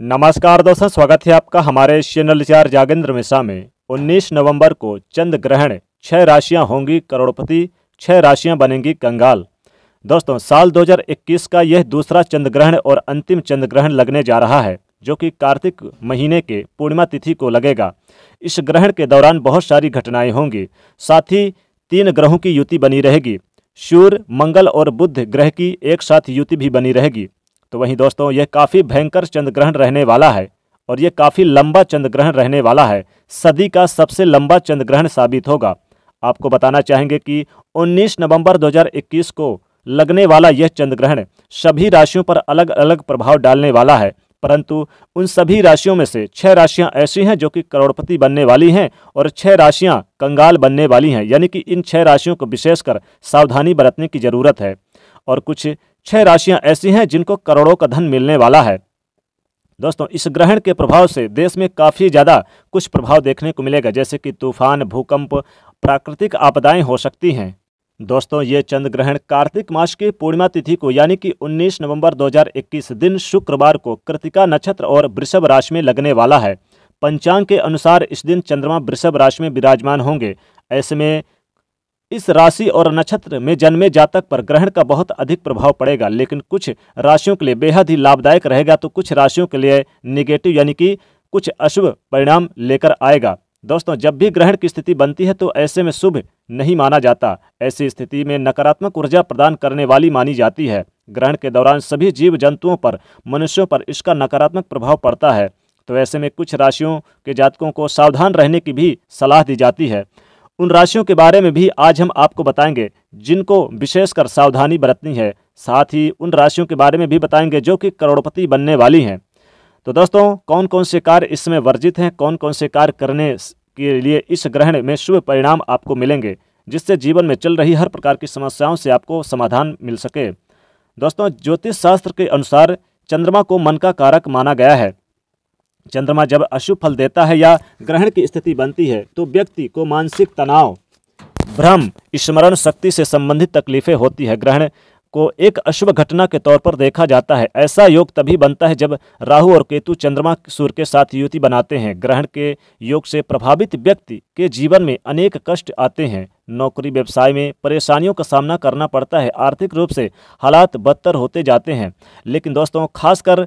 नमस्कार दोस्तों स्वागत है आपका हमारे चैनल चार जागेंद्र मिश्रा में 19 नवंबर को चंद्र ग्रहण छह राशियां होंगी करोड़पति छह राशियां बनेंगी कंगाल दोस्तों साल 2021 का यह दूसरा चंद्र ग्रहण और अंतिम चंद्र ग्रहण लगने जा रहा है जो कि कार्तिक महीने के पूर्णिमा तिथि को लगेगा इस ग्रहण के दौरान बहुत सारी घटनाएं होंगी साथ ही तीन ग्रहों की युति बनी रहेगी सूर्य मंगल और बुध ग्रह की एक साथ युति भी बनी रहेगी तो वहीं दोस्तों यह काफ़ी भयंकर चंद्रग्रहण रहने वाला है और यह काफ़ी लंबा चंद्रग्रहण रहने वाला है सदी का सबसे लंबा चंद्रग्रहण साबित होगा आपको बताना चाहेंगे कि 19 नवंबर 2021 को लगने वाला यह चंद्रग्रहण सभी राशियों पर अलग अलग प्रभाव डालने वाला है परंतु उन सभी राशियों में से छह राशियां ऐसी हैं जो कि करोड़पति बनने वाली हैं और छह राशियां कंगाल बनने वाली हैं यानी कि इन छह राशियों को विशेषकर सावधानी बरतने की जरूरत है और कुछ छह राशियां ऐसी हैं जिनको करोड़ों का धन मिलने वाला है दोस्तों इस ग्रहण के प्रभाव से देश में काफ़ी ज़्यादा कुछ प्रभाव देखने को मिलेगा जैसे कि तूफान भूकंप प्राकृतिक आपदाएं हो सकती हैं दोस्तों ये चंद्र ग्रहण कार्तिक मास की पूर्णिमा तिथि को यानी कि 19 नवंबर 2021 दिन शुक्रवार को कृतिका नक्षत्र और वृषभ राशि में लगने वाला है पंचांग के अनुसार इस दिन चंद्रमा वृषभ राशि में विराजमान होंगे ऐसे में इस राशि और नक्षत्र में जन्मे जातक पर ग्रहण का बहुत अधिक प्रभाव पड़ेगा लेकिन कुछ राशियों के लिए बेहद ही लाभदायक रहेगा तो कुछ राशियों के लिए निगेटिव यानी कि कुछ अशुभ परिणाम लेकर आएगा दोस्तों जब भी ग्रहण की स्थिति बनती है तो ऐसे में शुभ नहीं माना जाता ऐसी स्थिति में नकारात्मक ऊर्जा प्रदान करने वाली मानी जाती है ग्रहण के दौरान सभी जीव जंतुओं पर मनुष्यों पर इसका नकारात्मक प्रभाव पड़ता है तो ऐसे में कुछ राशियों के जातकों को सावधान रहने की भी सलाह दी जाती है उन राशियों के बारे में भी आज हम आपको बताएंगे जिनको विशेषकर सावधानी बरतनी है साथ ही उन राशियों के बारे में भी बताएंगे जो कि करोड़पति बनने वाली हैं तो दोस्तों कौन कौन से कार्य इसमें वर्जित हैं कौन कौन से कार्य करने के लिए इस ग्रहण में शुभ परिणाम आपको मिलेंगे जिससे जीवन में चल रही हर प्रकार की समस्याओं से आपको समाधान मिल सके दोस्तों ज्योतिष शास्त्र के अनुसार चंद्रमा को मन का कारक माना गया है चंद्रमा जब अशुभ फल देता है या ग्रहण की स्थिति बनती है तो व्यक्ति को मानसिक तनाव भ्रम स्मरण शक्ति से संबंधित तकलीफें होती है ग्रहण को एक अशुभ घटना के तौर पर देखा जाता है ऐसा योग तभी बनता है जब राहु और केतु चंद्रमा सूर्य के साथ युति बनाते हैं ग्रहण के योग से प्रभावित व्यक्ति के जीवन में अनेक कष्ट आते हैं नौकरी व्यवसाय में परेशानियों का सामना करना पड़ता है आर्थिक रूप से हालात बदतर होते जाते हैं लेकिन दोस्तों खासकर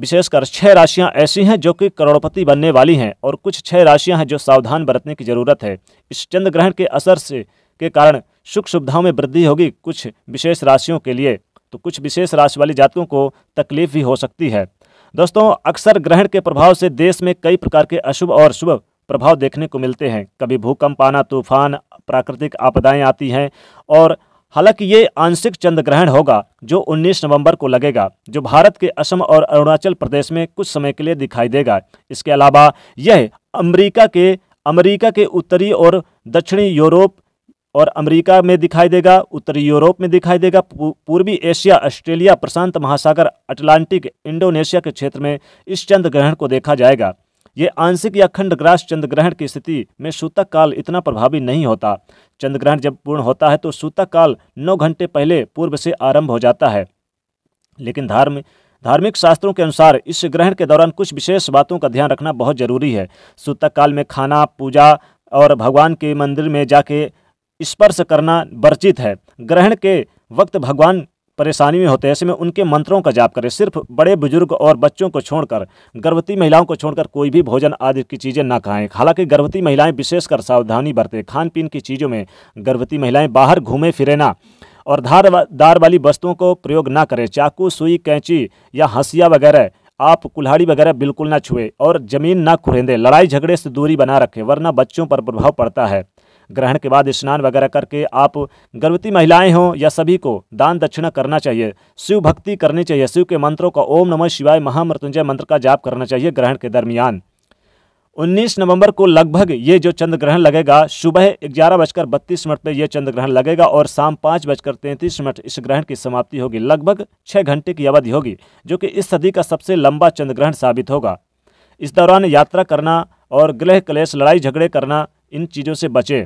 विशेषकर छह राशियां ऐसी हैं जो कि करोड़पति बनने वाली हैं और कुछ छह राशियां हैं जो सावधान बरतने की जरूरत है इस चंद्र ग्रहण के असर से के कारण सुख सुविधाओं में वृद्धि होगी कुछ विशेष राशियों के लिए तो कुछ विशेष राशि वाले जातकों को तकलीफ भी हो सकती है दोस्तों अक्सर ग्रहण के प्रभाव से देश में कई प्रकार के अशुभ और शुभ प्रभाव देखने को मिलते हैं कभी भूकंप आना तूफान प्राकृतिक आपदाएं आती हैं और हालांकि ये आंशिक चंद्र ग्रहण होगा जो 19 नवंबर को लगेगा जो भारत के असम और अरुणाचल प्रदेश में कुछ समय के लिए दिखाई देगा इसके अलावा यह अमेरिका के अमेरिका के उत्तरी और दक्षिणी यूरोप और अमेरिका में दिखाई देगा उत्तरी यूरोप में दिखाई देगा पूर्वी एशिया ऑस्ट्रेलिया प्रशांत महासागर अटलांटिक इंडोनेशिया के क्षेत्र में इस चंद्र ग्रहण को देखा जाएगा ये आंशिक या खंड ग्रास चंद्रग्रहण की स्थिति में सूतक काल इतना प्रभावी नहीं होता चंद्रग्रहण जब पूर्ण होता है तो सूतक काल नौ घंटे पहले पूर्व से आरंभ हो जाता है लेकिन धार्मिक धार्मिक शास्त्रों के अनुसार इस ग्रहण के दौरान कुछ विशेष बातों का ध्यान रखना बहुत जरूरी है सूतक काल में खाना पूजा और भगवान के मंदिर में जाके स्पर्श करना वर्जित है ग्रहण के वक्त भगवान परेशानी में होते हैं ऐसे में उनके मंत्रों का जाप करें सिर्फ बड़े बुजुर्ग और बच्चों को छोड़कर गर्भवती महिलाओं को छोड़कर कोई भी भोजन आदि की चीज़ें ना खाएं हालांकि गर्भवती महिलाएं विशेषकर सावधानी बरतें खान पीन की चीज़ों में गर्भवती महिलाएं बाहर घूमें फिरें ना और धार दार वाली वस्तुओं को प्रयोग ना करें चाकू सुई कैंची या हंसिया वगैरह आप कुल्हाड़ी वगैरह बिल्कुल ना छुए और ज़मीन ना खुरेंदे लड़ाई झगड़े से दूरी बना रखें वरना बच्चों पर प्रभाव पड़ता है ग्रहण के बाद स्नान वगैरह करके आप गर्भवती महिलाएं हों या सभी को दान दक्षिणा करना चाहिए शिव भक्ति करनी चाहिए शिव के मंत्रों का ओम नमः शिवाय महामृत्युंजय मंत्र का जाप करना चाहिए ग्रहण के दरमियान 19 नवंबर को लगभग ये जो चंद्र ग्रहण लगेगा सुबह ग्यारह बजकर बत्तीस मिनट पर यह चंद्र ग्रहण लगेगा और शाम पाँच बजकर तैंतीस मिनट इस ग्रहण की समाप्ति होगी लगभग छः घंटे की अवधि होगी जो कि इस सदी का सबसे लंबा चंद्र ग्रहण साबित होगा इस दौरान यात्रा करना और गृह क्लेश लड़ाई झगड़े करना इन चीज़ों से बचें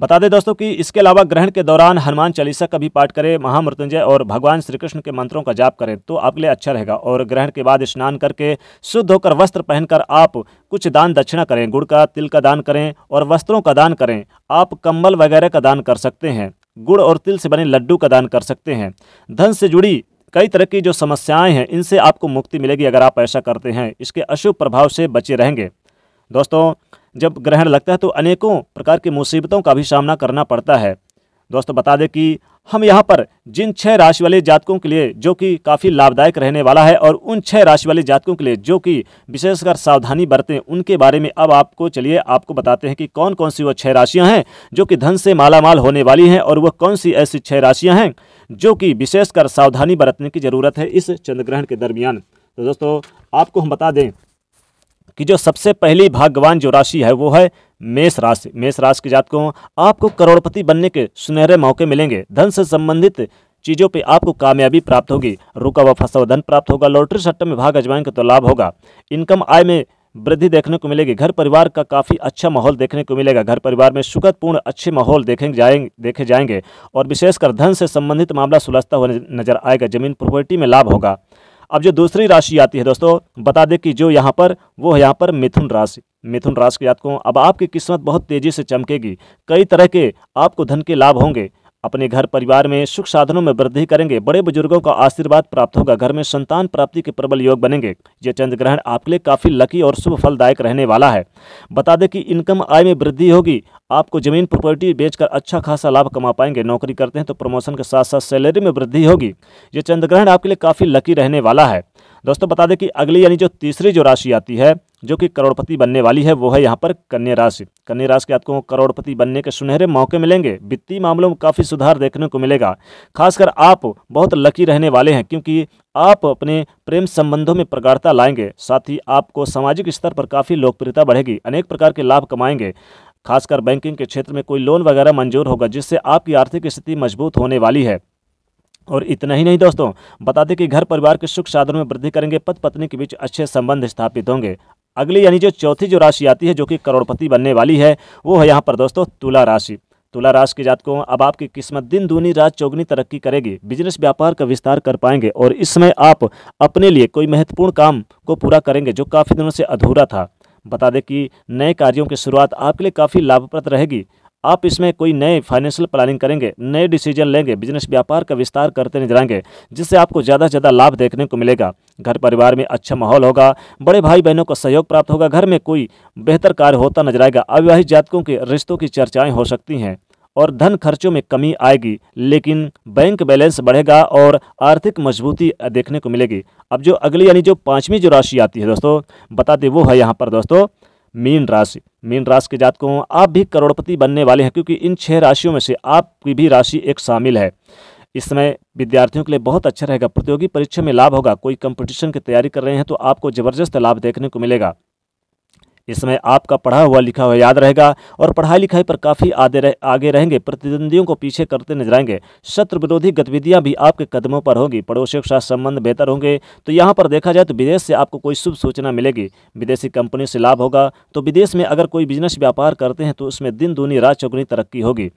बता दें दोस्तों कि इसके अलावा ग्रहण के दौरान हनुमान चालीसा का भी पाठ करें महामृत्युंजय और भगवान श्री कृष्ण के मंत्रों का जाप करें तो आपके लिए अच्छा रहेगा और ग्रहण के बाद स्नान करके शुद्ध होकर वस्त्र पहनकर आप कुछ दान दक्षिणा करें गुड़ का तिल का दान करें और वस्त्रों का दान करें आप कम्बल वगैरह का दान कर सकते हैं गुड़ और तिल से बने लड्डू का दान कर सकते हैं धन से जुड़ी कई तरह की जो समस्याएं हैं इनसे आपको मुक्ति मिलेगी अगर आप ऐसा करते हैं इसके अशुभ प्रभाव से बचे रहेंगे दोस्तों जब ग्रहण लगता है तो अनेकों प्रकार की मुसीबतों का भी सामना करना पड़ता है दोस्तों बता दें कि हम यहाँ पर जिन छह राशि वाले जातकों के लिए जो कि काफ़ी लाभदायक रहने वाला है और उन छह राशि वाले जातकों के लिए जो कि विशेषकर सावधानी बरतें उनके बारे में अब आपको चलिए आपको बताते हैं कि कौन कौन सी वो छह राशियाँ हैं जो कि धन से मालामाल होने वाली हैं और वह कौन सी ऐसी छः राशियाँ हैं जो कि विशेषकर सावधानी बरतने की ज़रूरत है इस चंद्रग्रहण के दरमियान तो दोस्तों आपको हम बता दें कि जो सबसे पहली भाग्यवान जो राशि है वो है मेष राशि मेष राशि के जातकों आपको करोड़पति बनने के सुनहरे मौके मिलेंगे धन से संबंधित चीज़ों पे आपको कामयाबी प्राप्त होगी रुका हुआ फंसा हुआ धन प्राप्त होगा लॉटरी सट्टा में भाग अजमाएंगे तो लाभ होगा इनकम आय में वृद्धि देखने को मिलेगी घर परिवार का काफ़ी अच्छा माहौल देखने को मिलेगा घर परिवार में सुखदपूर्ण अच्छे माहौल देखें जाएंगे देखे जाएंगे और विशेषकर धन से संबंधित मामला सुलझता हुआ नजर आएगा जमीन प्रॉपर्टी में लाभ होगा अब जो दूसरी राशि आती है दोस्तों बता दें कि जो यहाँ पर वो है यहाँ पर मिथुन राशि मिथुन राशि के जातकों अब आपकी किस्मत बहुत तेजी से चमकेगी कई तरह के आपको धन के लाभ होंगे अपने घर परिवार में सुख साधनों में वृद्धि करेंगे बड़े बुजुर्गों का आशीर्वाद प्राप्त होगा घर में संतान प्राप्ति के प्रबल योग बनेंगे ये चंद्र ग्रहण आपके लिए काफ़ी लकी और शुभ फलदायक रहने वाला है बता दें कि इनकम आय में वृद्धि होगी आपको जमीन प्रॉपर्टी बेचकर अच्छा खासा लाभ कमा पाएंगे नौकरी करते हैं तो प्रमोशन के साथ साथ सैलरी में वृद्धि होगी ये चंद्रग्रहण आपके लिए काफ़ी लकी रहने वाला है दोस्तों बता दें कि अगली यानी जो तीसरी जो राशि आती है जो कि करोड़पति बनने वाली है वो है यहाँ पर कन्या राशि कन्या राशि के आपको करोड़पति बनने के सुनहरे मौके मिलेंगे वित्तीय मामलों में काफ़ी सुधार देखने को मिलेगा खासकर आप बहुत लकी रहने वाले हैं क्योंकि आप अपने प्रेम संबंधों में प्रगाढ़ता लाएंगे साथ ही आपको सामाजिक स्तर पर काफ़ी लोकप्रियता बढ़ेगी अनेक प्रकार के लाभ कमाएंगे खासकर बैंकिंग के क्षेत्र में कोई लोन वगैरह मंजूर होगा जिससे आपकी आर्थिक स्थिति मजबूत होने वाली है और इतना ही नहीं दोस्तों बता दें कि घर परिवार के सुख साधनों में वृद्धि करेंगे पति पत्नी के बीच अच्छे संबंध स्थापित होंगे अगली यानी जो चौथी जो राशि आती है जो कि करोड़पति बनने वाली है वो है यहाँ पर दोस्तों तुला राशि तुला राशि के जातकों अब आपकी किस्मत दिन दूनी रात चौगनी तरक्की करेगी बिजनेस व्यापार का विस्तार कर पाएंगे और इस समय आप अपने लिए कोई महत्वपूर्ण काम को पूरा करेंगे जो काफ़ी दिनों से अधूरा था बता दें कि नए कार्यों की शुरुआत आपके लिए काफ़ी लाभप्रद रहेगी आप इसमें कोई नए फाइनेंशियल प्लानिंग करेंगे नए डिसीजन लेंगे बिजनेस व्यापार का विस्तार करते नजर आएंगे जिससे आपको ज़्यादा से ज़्यादा लाभ देखने को मिलेगा घर परिवार में अच्छा माहौल होगा बड़े भाई बहनों का सहयोग प्राप्त होगा घर में कोई बेहतर कार्य होता नजर आएगा अविवाहित जातकों के रिश्तों की चर्चाएं हो सकती हैं और धन खर्चों में कमी आएगी लेकिन बैंक बैलेंस बढ़ेगा और आर्थिक मजबूती देखने को मिलेगी अब जो अगली यानी जो पांचवी जो राशि आती है दोस्तों बता दें वो है यहाँ पर दोस्तों मीन राशि मीन राशि के जातकों आप भी करोड़पति बनने वाले हैं क्योंकि इन छह राशियों में से आपकी भी राशि एक शामिल है इस समय विद्यार्थियों के लिए बहुत अच्छा रहेगा प्रतियोगी परीक्षा में लाभ होगा कोई कंपटीशन की तैयारी कर रहे हैं तो आपको जबरदस्त लाभ देखने को मिलेगा इस समय आपका पढ़ा हुआ लिखा हुआ याद रहेगा और पढ़ाई लिखाई पर काफ़ी आगे रह, आगे रहेंगे प्रतिद्वंदियों को पीछे करते नजर आएंगे शत्रु विरोधी गतिविधियां भी आपके कदमों पर होगी पड़ोसियों के साथ संबंध बेहतर होंगे तो यहाँ पर देखा जाए तो विदेश से आपको कोई शुभ सूचना मिलेगी विदेशी कंपनी से लाभ होगा तो विदेश में अगर कोई बिजनेस व्यापार करते हैं तो उसमें दिन दूनी रात चौगुनी तरक्की होगी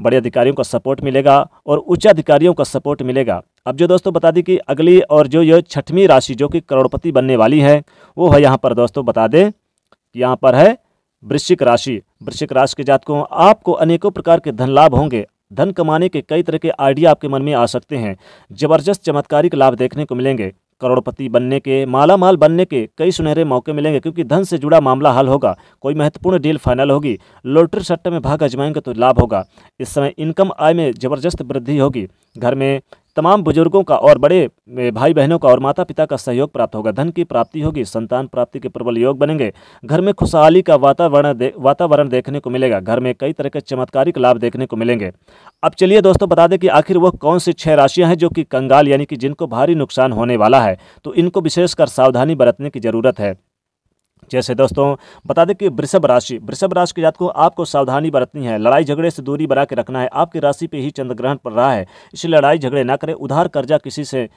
बड़े अधिकारियों का सपोर्ट मिलेगा और उच्च अधिकारियों का सपोर्ट मिलेगा अब जो दोस्तों बता दें कि अगली और जो ये छठवीं राशि जो कि करोड़पति बनने वाली है वो है यहाँ पर दोस्तों बता दें यहाँ पर है वृश्चिक राशि वृश्चिक राशि के जातकों आपको अनेकों प्रकार के धन लाभ होंगे धन कमाने के कई तरह के आइडिया आपके मन में आ सकते हैं जबरदस्त चमत्कारिक लाभ देखने को मिलेंगे करोड़पति बनने के माला माल बनने के कई सुनहरे मौके मिलेंगे क्योंकि धन से जुड़ा मामला हल होगा कोई महत्वपूर्ण डील फाइनल होगी लोटरी सट्टे में भाग अजमाएंगे तो लाभ होगा इस समय इनकम आय में जबरदस्त वृद्धि होगी घर में तमाम बुजुर्गों का और बड़े भाई बहनों का और माता पिता का सहयोग प्राप्त होगा धन की प्राप्ति होगी संतान प्राप्ति के प्रबल योग बनेंगे घर में खुशहाली का वातावरण दे, वातावरण देखने को मिलेगा घर में कई तरह के चमत्कारिक लाभ देखने को मिलेंगे अब चलिए दोस्तों बता दें कि आखिर वो कौन सी छह राशियां हैं जो कि कंगाल यानी कि जिनको भारी नुकसान होने वाला है तो इनको विशेषकर सावधानी बरतने की जरूरत है जैसे दोस्तों बता दें कि वृषभ राशि वृषभ राशि के जात को आपको सावधानी बरतनी है लड़ाई झगड़े से दूरी बना के रखना है आपकी राशि पे ही चंद्र ग्रहण पड़ रहा है इसलिए लड़ाई झगड़े ना करें उधार कर्जा किसी से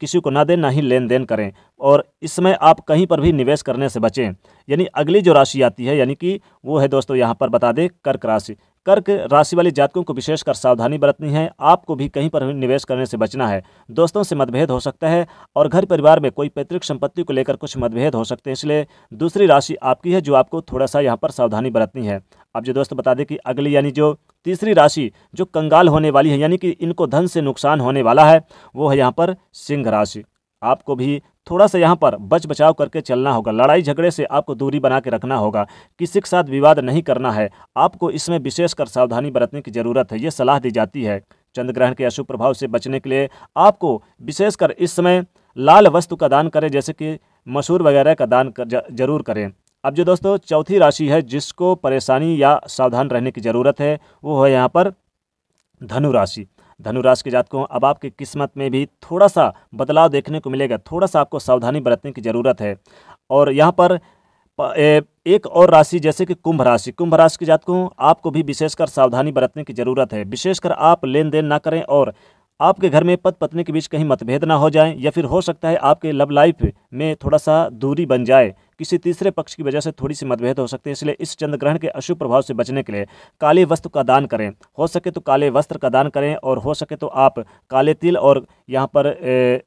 किसी को ना दें ना ही लेन देन करें और इसमें आप कहीं पर भी निवेश करने से बचें यानी अगली जो राशि आती है यानी कि वो है दोस्तों यहाँ पर बता दें कर्क राशि कर्क राशि वाले जातकों को विशेषकर सावधानी बरतनी है आपको भी कहीं पर निवेश करने से बचना है दोस्तों से मतभेद हो सकता है और घर परिवार में कोई पैतृक संपत्ति को लेकर कुछ मतभेद हो सकते हैं इसलिए दूसरी राशि आपकी है जो आपको थोड़ा सा यहाँ पर सावधानी बरतनी है अब जो दोस्तों बता दें कि अगली यानी जो तीसरी राशि जो कंगाल होने वाली है यानी कि इनको धन से नुकसान होने वाला है वो है यहाँ पर सिंह राशि आपको भी थोड़ा सा यहाँ पर बच बचाव करके चलना होगा लड़ाई झगड़े से आपको दूरी बना के रखना होगा किसी के साथ विवाद नहीं करना है आपको इसमें विशेषकर सावधानी बरतने की ज़रूरत है ये सलाह दी जाती है चंद्र ग्रहण के अशुभ प्रभाव से बचने के लिए आपको विशेषकर इस समय लाल वस्तु का दान करें जैसे कि मसूर वगैरह का दान कर, जरूर करें अब जो दोस्तों चौथी राशि है जिसको परेशानी या सावधान रहने की ज़रूरत है वो है यहाँ पर धनु राशि धनुराश के जातकों अब आपकी किस्मत में भी थोड़ा सा बदलाव देखने को मिलेगा थोड़ा सा आपको सावधानी बरतने की ज़रूरत है और यहाँ पर एक और राशि जैसे कि कुंभ राशि कुंभ राशि के जातकों आपको भी विशेषकर सावधानी बरतने की ज़रूरत है विशेषकर आप लेन देन ना करें और आपके घर में पति पत्नी के बीच कहीं मतभेद ना हो जाए या फिर हो सकता है आपके लव लाइफ में थोड़ा सा दूरी बन जाए किसी तीसरे पक्ष की वजह से थोड़ी सी मतभेद हो सकती है इसलिए इस चंद्र ग्रहण के अशुभ प्रभाव से बचने के लिए काले वस्त्र का दान करें हो सके तो काले वस्त्र का दान करें और हो सके तो आप काले तिल और यहाँ पर ए,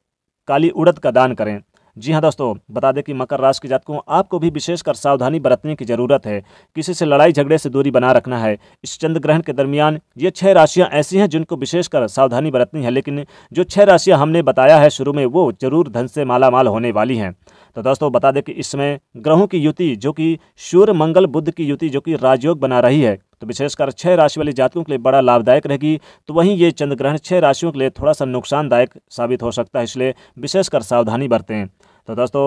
काली उड़द का दान करें जी हाँ दोस्तों बता दें कि मकर राशि के जातकों आपको भी विशेषकर सावधानी बरतने की जरूरत है किसी से लड़ाई झगड़े से दूरी बना रखना है इस चंद्र ग्रहण के दरमियान ये छह राशियां ऐसी हैं जिनको विशेषकर सावधानी बरतनी है लेकिन जो छह राशियां हमने बताया है शुरू में वो जरूर धन से मालामाल होने वाली हैं तो दोस्तों बता दें कि इसमें ग्रहों की युति जो कि सूर्य मंगल बुद्ध की युति जो कि राजयोग बना रही है तो विशेषकर छह राशि वाले जातकों के लिए बड़ा लाभदायक रहेगी तो वहीं ये चंद्र ग्रहण छह राशियों के लिए थोड़ा सा नुकसानदायक साबित हो सकता है इसलिए विशेषकर सावधानी बरतें तो दोस्तों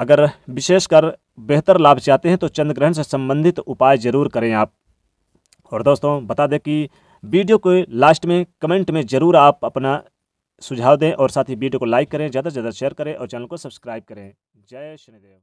अगर विशेषकर बेहतर लाभ चाहते हैं तो चंद्र ग्रहण से संबंधित उपाय जरूर करें आप और दोस्तों बता दें कि वीडियो को लास्ट में कमेंट में ज़रूर आप अपना सुझाव दें और साथ ही वीडियो को लाइक करें ज़्यादा से ज़्यादा शेयर करें और चैनल को सब्सक्राइब करें जय श्रीदेव